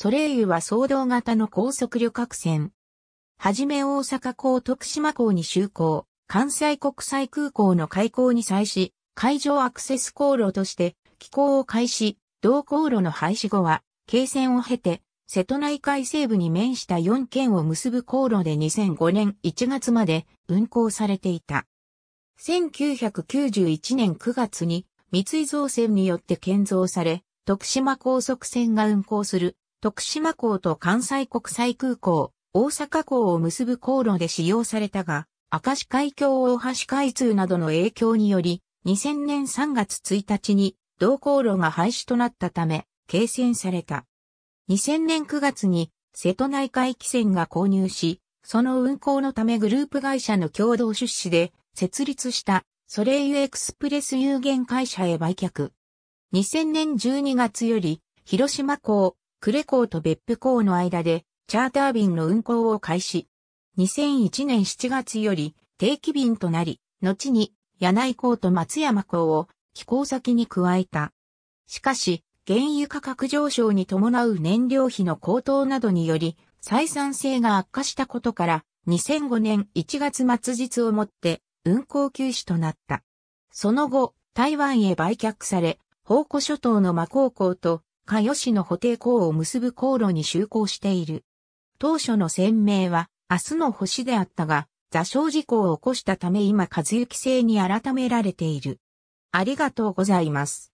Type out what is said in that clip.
ソレイユは総動型の高速旅客船。はじめ大阪港徳島港に就航、関西国際空港の開港に際し、海上アクセス航路として寄港を開始、同航路の廃止後は、京線を経て、瀬戸内海西部に面した4県を結ぶ航路で2005年1月まで運行されていた。1991年9月に三井造船によって建造され、徳島高速船が運航する徳島港と関西国際空港、大阪港を結ぶ航路で使用されたが、明石海峡大橋開通などの影響により、2000年3月1日に同航路が廃止となったため、継線された。2000年9月に瀬戸内海汽船が購入し、その運航のためグループ会社の共同出資で設立したソレイユエクスプレス有限会社へ売却。2000年12月より広島港、呉港と別府港の間でチャーター便の運航を開始。2001年7月より定期便となり、後に柳井港と松山港を寄港先に加えた。しかし、原油価格上昇に伴う燃料費の高騰などにより、採算性が悪化したことから、2005年1月末日をもって運航休止となった。その後、台湾へ売却され、宝庫諸島の魔高校とか吉の補定港を結ぶ航路に就航している。当初の船名は、明日の星であったが、座礁事故を起こしたため今、和幸製に改められている。ありがとうございます。